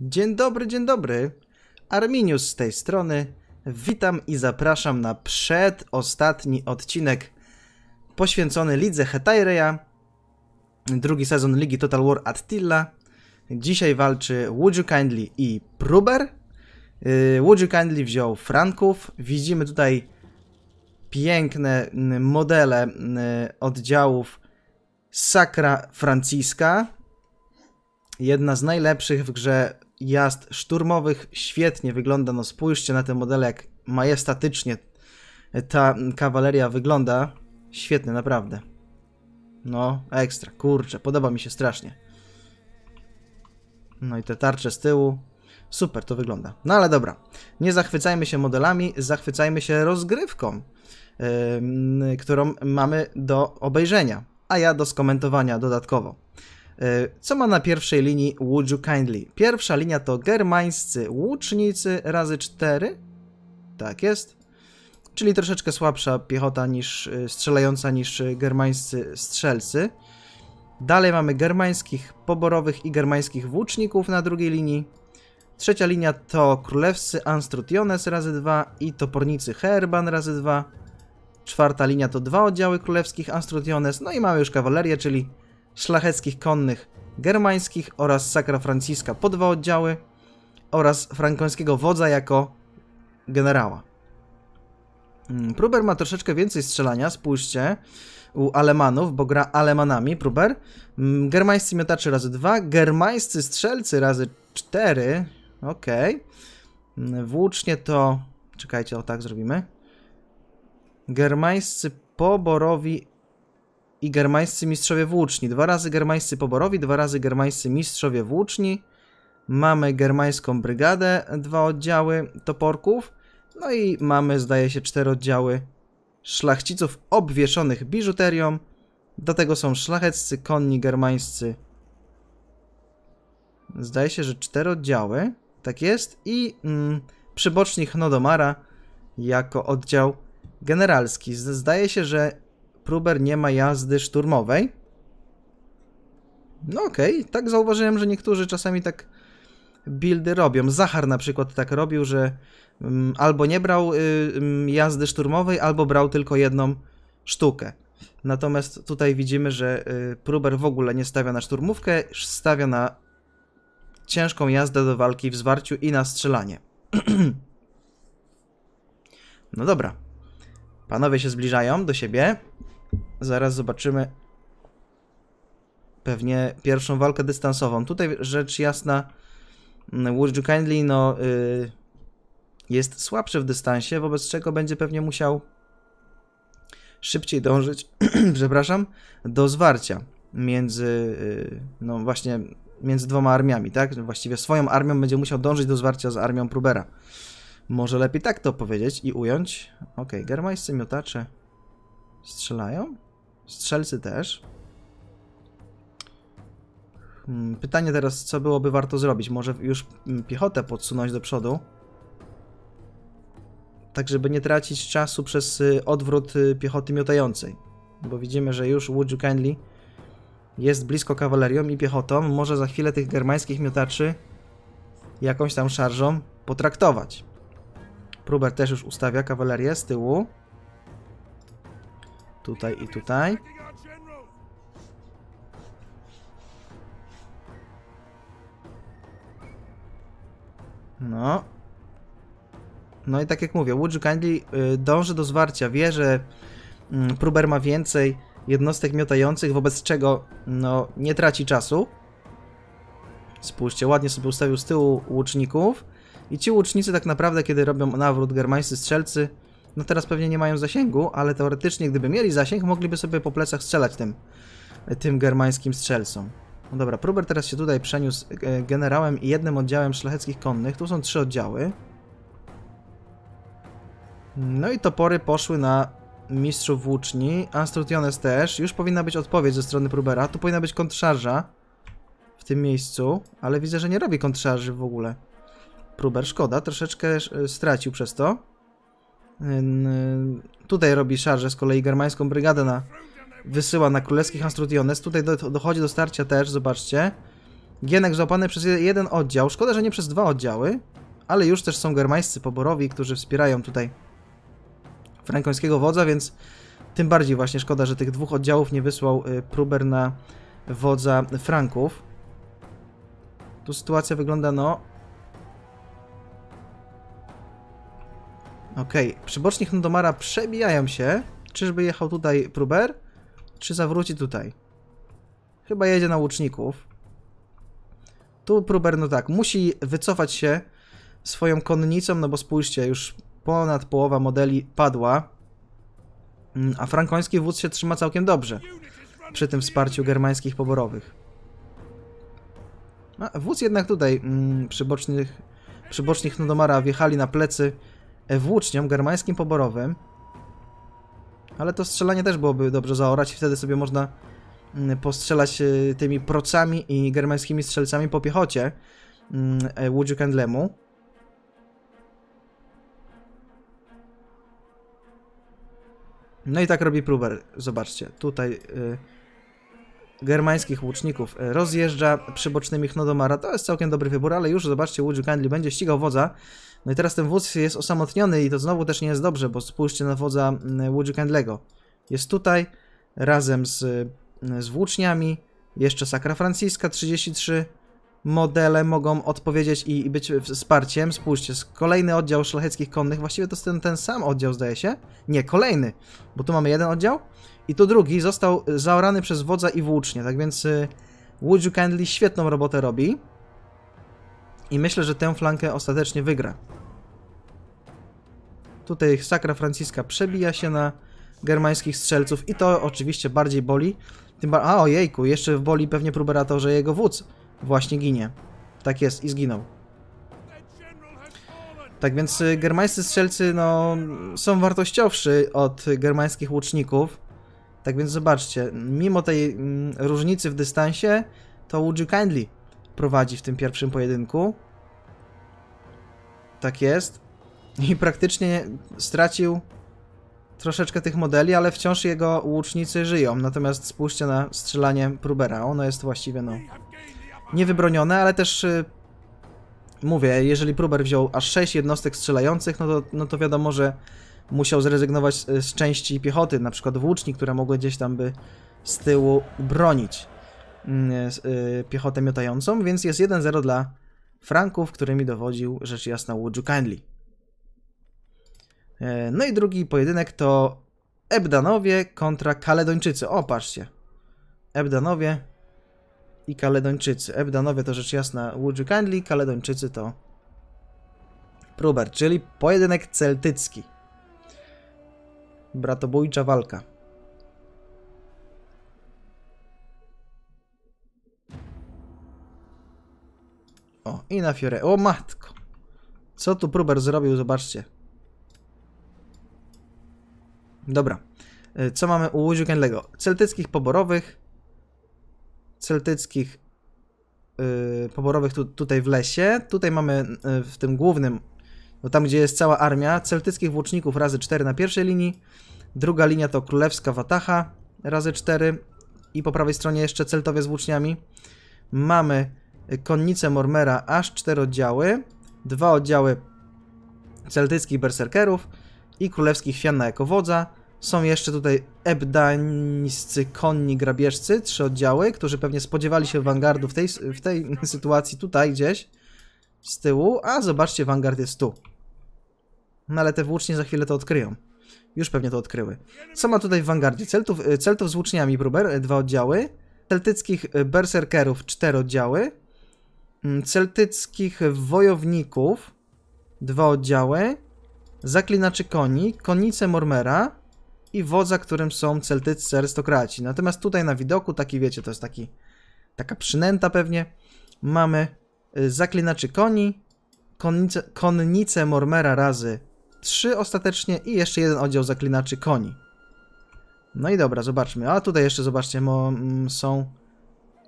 Dzień dobry, dzień dobry. Arminius z tej strony. Witam i zapraszam na przedostatni odcinek poświęcony Lidze Hetaireja. Drugi sezon Ligi Total War Attila. Dzisiaj walczy Would You Kindly i Pruber. Y, Would You Kindly wziął Franków. Widzimy tutaj piękne modele oddziałów Sakra Franciska jedna z najlepszych w grze jazd szturmowych. Świetnie wygląda, no spójrzcie na ten model, jak majestatycznie ta kawaleria wygląda. Świetny, naprawdę. No, ekstra, kurczę, podoba mi się strasznie. No i te tarcze z tyłu. Super to wygląda. No ale dobra, nie zachwycajmy się modelami, zachwycajmy się rozgrywką, yy, którą mamy do obejrzenia, a ja do skomentowania dodatkowo. E, co ma na pierwszej linii Would You Kindly? Pierwsza linia to germańscy łucznicy razy 4. Tak jest. Czyli troszeczkę słabsza piechota niż e, strzelająca niż e, germańscy strzelcy. Dalej mamy germańskich poborowych i germańskich włóczników na drugiej linii. Trzecia linia to królewscy Anstrutiones razy 2 i topornicy Herban razy 2. Czwarta linia to dwa oddziały królewskich Anstrutiones. No i mamy już kawalerię, czyli szlacheckich konnych germańskich oraz Sacra Franciska po dwa oddziały oraz frankońskiego wodza jako generała. Mm, Pruber ma troszeczkę więcej strzelania, spójrzcie, u Alemanów, bo gra Alemanami, Pruber. Mm, germańscy miotaczy razy dwa, germańscy strzelcy razy cztery, okej. Okay. Mm, włócznie to... czekajcie, o tak zrobimy. Germańscy poborowi i germańscy mistrzowie włóczni. Dwa razy germańscy poborowi, dwa razy germańscy mistrzowie włóczni. Mamy germańską brygadę, dwa oddziały toporków. No i mamy, zdaje się, cztery oddziały szlachciców obwieszonych biżuterią. Do tego są szlacheccy, konni germańscy. Zdaje się, że cztery oddziały. Tak jest. I mm, przybocznik Nodomara jako oddział generalski. Zdaje się, że Pruber nie ma jazdy szturmowej. No okej, okay. tak zauważyłem, że niektórzy czasami tak buildy robią. Zachar na przykład tak robił, że mm, albo nie brał y, mm, jazdy szturmowej, albo brał tylko jedną sztukę. Natomiast tutaj widzimy, że y, Pruber w ogóle nie stawia na szturmówkę, stawia na ciężką jazdę do walki w zwarciu i na strzelanie. no dobra. Panowie się zbliżają do siebie. Zaraz zobaczymy pewnie pierwszą walkę dystansową. Tutaj rzecz jasna mm, Would You Kindly no, y, jest słabszy w dystansie, wobec czego będzie pewnie musiał szybciej dążyć, przepraszam, do zwarcia między, y, no właśnie, między dwoma armiami, tak? Właściwie swoją armią będzie musiał dążyć do zwarcia z armią Prubera. Może lepiej tak to powiedzieć i ująć. Okej, okay, germańscy miotacze. Strzelają? Strzelcy też. Hmm, pytanie teraz, co byłoby warto zrobić? Może już piechotę podsunąć do przodu? Tak, żeby nie tracić czasu przez y, odwrót y, piechoty miotającej. Bo widzimy, że już Would You jest blisko kawalerią i piechotą. Może za chwilę tych germańskich miotaczy jakąś tam szarżą potraktować. Pruber też już ustawia kawalerię z tyłu tutaj i tutaj. No. No i tak jak mówię, Would Kindly dąży do zwarcia, wie, że mm, Pruber ma więcej jednostek miotających, wobec czego no, nie traci czasu. Spójrzcie, ładnie sobie ustawił z tyłu łuczników. I ci łucznicy tak naprawdę, kiedy robią nawrót germańscy strzelcy, no teraz pewnie nie mają zasięgu, ale teoretycznie gdyby mieli zasięg, mogliby sobie po plecach strzelać tym, tym germańskim strzelcom. No dobra, Pruber teraz się tutaj przeniósł e, generałem i jednym oddziałem szlacheckich konnych. Tu są trzy oddziały. No i topory poszły na mistrzów włóczni. Anstrutiones też. Już powinna być odpowiedź ze strony Prubera. Tu powinna być kontrzarza w tym miejscu, ale widzę, że nie robi kontrzarzy w ogóle. Pruber, szkoda, troszeczkę e, stracił przez to. Tutaj robi szarze z kolei germańską brygadę na, wysyła na królewskich Astrutiones. Tutaj do, dochodzi do starcia też, zobaczcie. Gienek złapany przez jeden oddział. Szkoda, że nie przez dwa oddziały, ale już też są germańscy poborowi, którzy wspierają tutaj frankońskiego wodza, więc tym bardziej właśnie szkoda, że tych dwóch oddziałów nie wysłał y, Pruber na wodza Franków. Tu sytuacja wygląda, no, Okej, okay. przy przebijają się. Czyżby jechał tutaj Pruber? Czy zawróci tutaj? Chyba jedzie na łuczników. Tu Pruber, no tak, musi wycofać się swoją konnicą, no bo spójrzcie, już ponad połowa modeli padła. Mm, a frankoński wódz się trzyma całkiem dobrze przy tym wsparciu germańskich poborowych. A wódz jednak tutaj mm, przy Nodomara wjechali na plecy E, włóczniom germańskim poborowym. Ale to strzelanie też byłoby dobrze zaorać. Wtedy sobie można mm, postrzelać e, tymi procami i germańskimi strzelcami po piechocie mm, e, Łudziu Kendlemu. No i tak robi Pruber. Zobaczcie, tutaj germańskich łuczników e, rozjeżdża przybocznymi Chnodomara. To jest całkiem dobry wybór, ale już zobaczcie, Łudziu Gandli będzie ścigał wodza. No i teraz ten wódz jest osamotniony i to znowu też nie jest dobrze, bo spójrzcie na wodza mm, Łudziu Gandlego. Jest tutaj razem z, mm, z włóczniami, jeszcze Sakra Franciska 33 modele mogą odpowiedzieć i, i być wsparciem. Spójrzcie, kolejny oddział szlacheckich konnych, właściwie to jest ten, ten sam oddział zdaje się. Nie, kolejny, bo tu mamy jeden oddział i to drugi został e, zaorany przez wodza i włócznie, tak więc e, Would You Kindly świetną robotę robi. I myślę, że tę flankę ostatecznie wygra. Tutaj Sakra Franciska przebija się na germańskich strzelców i to oczywiście bardziej boli. Tym o a ojejku, jeszcze boli pewnie Pruberato, że jego wódz właśnie ginie. Tak jest i zginął. Tak więc e, germańscy strzelcy no, są wartościowszy od germańskich łuczników. Tak więc zobaczcie, mimo tej mm, różnicy w dystansie, to Would Kindly prowadzi w tym pierwszym pojedynku. Tak jest. I praktycznie stracił troszeczkę tych modeli, ale wciąż jego łucznicy żyją. Natomiast spójrzcie na strzelanie Prubera. Ono jest właściwie, no, niewybronione, ale też... Y, mówię, jeżeli Pruber wziął aż 6 jednostek strzelających, no to, no to wiadomo, że musiał zrezygnować e, z, części piechoty, na przykład włóczni, które mogły gdzieś tam by z tyłu bronić mm, e, e, piechotę miotającą, więc jest 1-0 dla Franków, którymi dowodził rzecz jasna Woodju Kindly. No i drugi pojedynek to Ebdanowie kontra Kaledończycy. O, patrzcie. Ebdanowie i Kaledończycy. Ebdanowie to rzecz jasna Woodju Kindly, Kaledończycy to Pruber, czyli pojedynek celtycki bratobójcza walka. O, i na fiorę. O matko! Co tu Pruber zrobił, zobaczcie. Dobra. E, co mamy u Łuziu Kendlego? Celtyckich poborowych. Celtyckich yy, poborowych tu, tutaj w lesie. Tutaj mamy yy, w tym głównym bo tam gdzie jest cała armia, celtyckich włóczników razy 4 na pierwszej linii, druga linia to królewska watacha razy 4 i po prawej stronie jeszcze celtowie z włóczniami. Mamy konnice Mormera aż 4 oddziały, dwa oddziały celtyckich berserkerów i królewskich fianna jako wodza. Są jeszcze tutaj ebdańscy konni grabieżcy, trzy oddziały, którzy pewnie spodziewali się wangardu w tej, w tej sytuacji tutaj gdzieś z tyłu, a zobaczcie, Vanguard jest tu. No ale te włócznie za chwilę to odkryją. Już pewnie to odkryły. Co ma tutaj w Vanguardzie? Celtów, y, celtów z włóczniami próber, y, dwa oddziały. Celtyckich y, berserkerów, cztery oddziały. Mm, Celtyckich wojowników, dwa oddziały. Zaklinaczy koni, konnice Mormera i wodza, którym są celtyccy arystokraci. Natomiast tutaj na widoku, taki wiecie, to jest taki, taka przynęta pewnie, mamy Y, zaklinaczy koni, konnice, konnice Mormera razy 3 ostatecznie i jeszcze jeden oddział zaklinaczy koni. No i dobra, zobaczmy. A tutaj jeszcze zobaczcie, mo, mm, są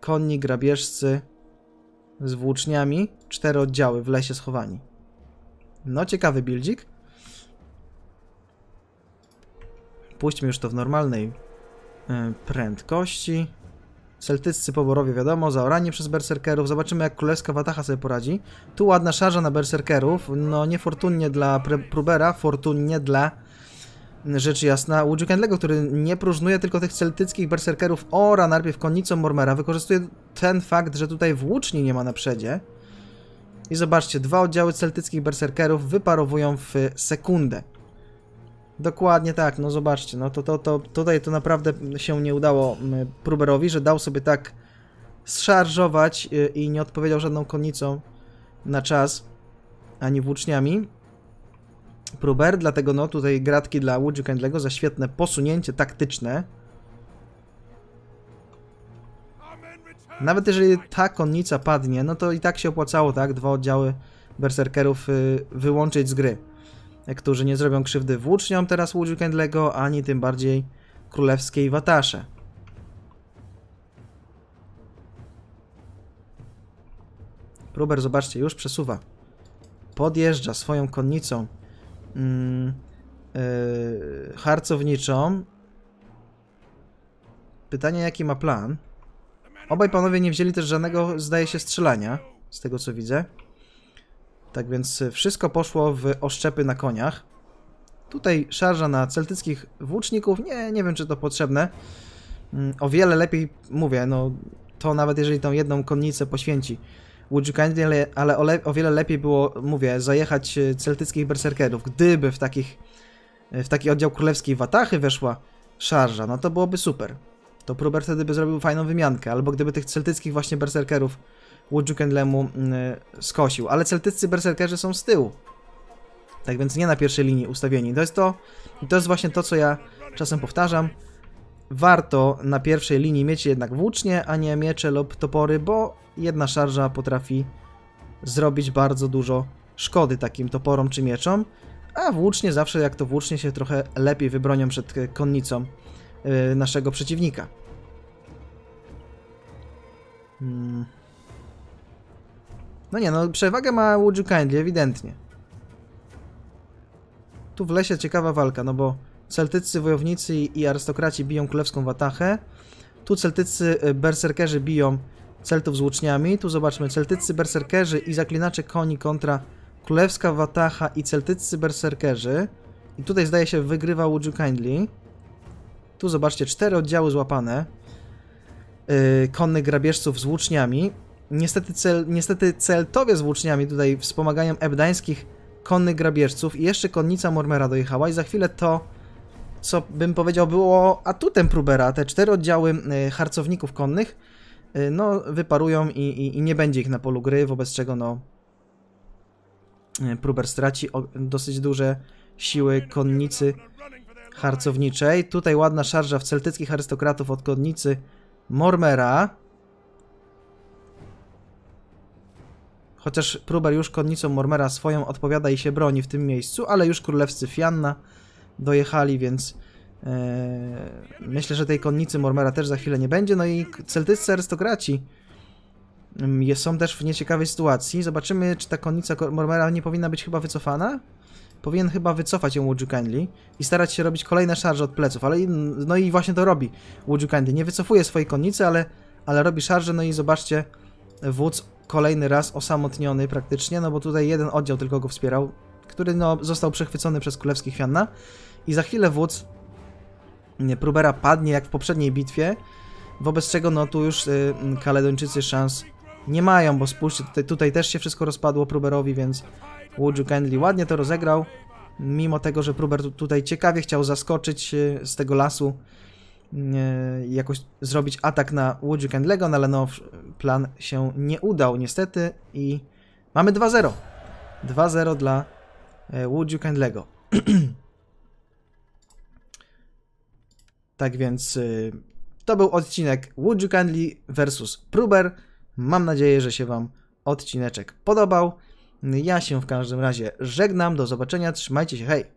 konni grabieżcy z włóczniami. Cztery oddziały w lesie schowani. No ciekawy bildzik. Puśćmy już to w normalnej y, prędkości. Celtyccy poworowie wiadomo, zaoranie przez berserkerów. Zobaczymy jak królewska Wataha sobie poradzi. Tu ładna szarza na berserkerów. No niefortunnie dla Prubera, fortunnie dla mm, rzecz jasna Łudziukendlego, który nie próżnuje tylko tych celtyckich berserkerów ora najpierw konnicą Mormera. Wykorzystuje ten fakt, że tutaj włóczni nie ma na przedzie. I zobaczcie, dwa oddziały celtyckich berserkerów wyparowują w sekundę. Dokładnie tak, no zobaczcie, no to, to, to tutaj to naprawdę się nie udało mm, Pruberowi, że dał sobie tak zszarżować y, i nie odpowiedział żadną konnicą na czas, ani włóczniami. Pruber, dlatego no tutaj gratki dla Woodju Kendlego za świetne posunięcie taktyczne. Nawet jeżeli ta konnica padnie, no to i tak się opłacało, tak, dwa oddziały berserkerów y, wyłączyć z gry którzy nie zrobią krzywdy włóczniom teraz Łudziu Kendlego, ani tym bardziej królewskiej Watasze. Ruber, zobaczcie, już przesuwa. Podjeżdża swoją konnicą mm, yy, harcowniczą. Pytanie, jaki ma plan? Obaj panowie nie wzięli też żadnego, zdaje się, strzelania, z tego co widzę. Tak więc y, wszystko poszło w oszczepy na koniach. Tutaj szarża na celtyckich włóczników, nie, nie wiem czy to potrzebne. Mm, o wiele lepiej, mówię, no to nawet jeżeli tą jedną konnicę poświęci. Would you kindly, ale o, o wiele lepiej było, mówię, zajechać y, celtyckich berserkerów. Gdyby w takich, y, w taki oddział królewskiej Watachy weszła szarża, no to byłoby super. To próber wtedy by zrobił fajną wymiankę, albo gdyby tych celtyckich właśnie berserkerów Woodju mm, skosił. Ale celtyccy berserkerzy są z tyłu. Tak więc nie na pierwszej linii ustawieni. To jest to, to jest właśnie to, co ja czasem powtarzam. Warto na pierwszej linii mieć jednak włócznie, a nie miecze lub topory, bo jedna szarża potrafi zrobić bardzo dużo szkody takim toporom czy mieczom, a włócznie zawsze jak to włócznie się trochę lepiej wybronią przed konnicą y, naszego przeciwnika. Hmm. No nie, no przewagę ma Would You Kindly, ewidentnie. Tu w lesie ciekawa walka, no bo celtyccy wojownicy i arystokraci biją królewską watachę. Tu celtyccy y, berserkerzy biją celtów z łuczniami. Tu zobaczmy, celtyccy berserkerzy i zaklinacze koni kontra królewska watacha i celtyccy berserkerzy. I tutaj zdaje się wygrywa Would You Kindly. Tu zobaczcie, cztery oddziały złapane. Yy, konnych grabieżców z łuczniami. Niestety, cel, niestety Celtowie z włóczniami tutaj wspomagają ebdańskich konnych grabieżców i jeszcze konnica Mormera dojechała i za chwilę to, co bym powiedział było atutem Prubera, te cztery oddziały e, harcowników konnych, e, no wyparują i, i, i nie będzie ich na polu gry, wobec czego no e, Pruber straci dosyć duże siły konnicy harcowniczej. Tutaj ładna szarża w celtyckich arystokratów od konnicy Mormera. chociaż próber już konnicą Mormera swoją odpowiada i się broni w tym miejscu, ale już królewscy Fianna dojechali, więc e, myślę, że tej konnicy Mormera też za chwilę nie będzie. No i celtyccy arystokraci mm, są też w nieciekawej sytuacji. Zobaczymy, czy ta konnica Mormera nie powinna być chyba wycofana. Powinien chyba wycofać ją Łudziukanli i starać się robić kolejne szarże od pleców, ale no i właśnie to robi Łudziukanli. Nie wycofuje swojej konnicy, ale, ale robi szarże, no i zobaczcie, wódz kolejny raz osamotniony praktycznie, no bo tutaj jeden oddział tylko go wspierał, który no, został przechwycony przez królewskich Fianna i za chwilę wódz Prubera padnie jak w poprzedniej bitwie, wobec czego no tu już y, mm, Kaledończycy szans nie mają, bo spójrzcie, tutaj, tutaj, też się wszystko rozpadło Pruberowi, więc Woodju Kindly ładnie to rozegrał, mimo tego, że Pruber tutaj ciekawie chciał zaskoczyć y, z tego lasu E, jakoś zrobić atak na Łudziuk and Legon, no ale no plan się nie udał niestety i mamy 2-0. 2-0 dla e, Łudziuk and Lego. tak więc e, to był odcinek Łudziuk and Lee versus Pruber. Mam nadzieję, że się Wam odcineczek podobał. Ja się w każdym razie żegnam, do zobaczenia, trzymajcie się, hej!